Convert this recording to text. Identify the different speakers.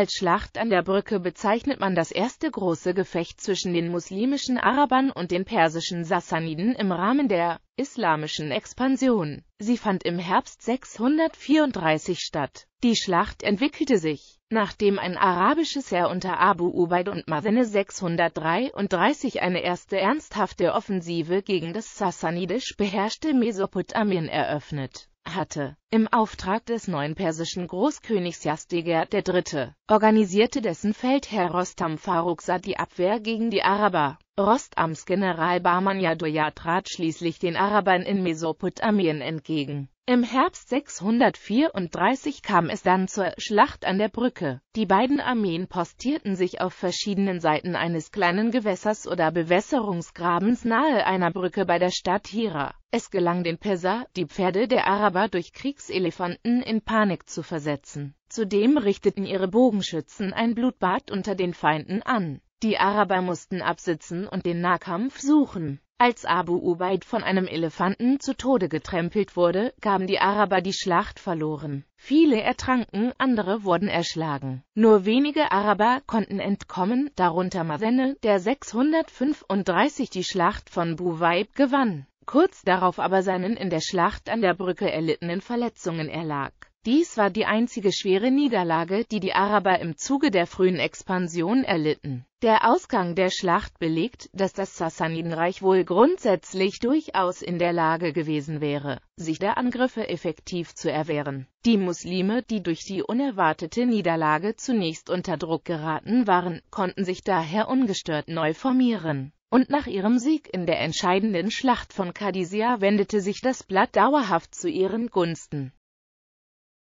Speaker 1: Als Schlacht an der Brücke bezeichnet man das erste große Gefecht zwischen den muslimischen Arabern und den persischen Sassaniden im Rahmen der islamischen Expansion. Sie fand im Herbst 634 statt. Die Schlacht entwickelte sich, nachdem ein arabisches Heer unter Abu Ubaid und Mazene 633 eine erste ernsthafte Offensive gegen das sassanidisch beherrschte Mesopotamien eröffnet hatte. Im Auftrag des neuen persischen Großkönigs Yastiger III. organisierte dessen Feldherr Rostam Farukzad die Abwehr gegen die Araber. Rostams Barman Yadoya trat schließlich den Arabern in Mesopotamien entgegen. Im Herbst 634 kam es dann zur Schlacht an der Brücke. Die beiden Armeen postierten sich auf verschiedenen Seiten eines kleinen Gewässers oder Bewässerungsgrabens nahe einer Brücke bei der Stadt Hira. Es gelang den Perser, die Pferde der Araber durch Kriegselefanten in Panik zu versetzen. Zudem richteten ihre Bogenschützen ein Blutbad unter den Feinden an. Die Araber mussten absitzen und den Nahkampf suchen. Als Abu Ubaid von einem Elefanten zu Tode getrempelt wurde, gaben die Araber die Schlacht verloren. Viele ertranken, andere wurden erschlagen. Nur wenige Araber konnten entkommen, darunter Masenne, der 635 die Schlacht von Buwaib gewann kurz darauf aber seinen in der Schlacht an der Brücke erlittenen Verletzungen erlag. Dies war die einzige schwere Niederlage, die die Araber im Zuge der frühen Expansion erlitten. Der Ausgang der Schlacht belegt, dass das Sassanidenreich wohl grundsätzlich durchaus in der Lage gewesen wäre, sich der Angriffe effektiv zu erwehren. Die Muslime, die durch die unerwartete Niederlage zunächst unter Druck geraten waren, konnten sich daher ungestört neu formieren. Und nach ihrem Sieg in der entscheidenden Schlacht von Kadisia wendete sich das Blatt dauerhaft zu ihren Gunsten.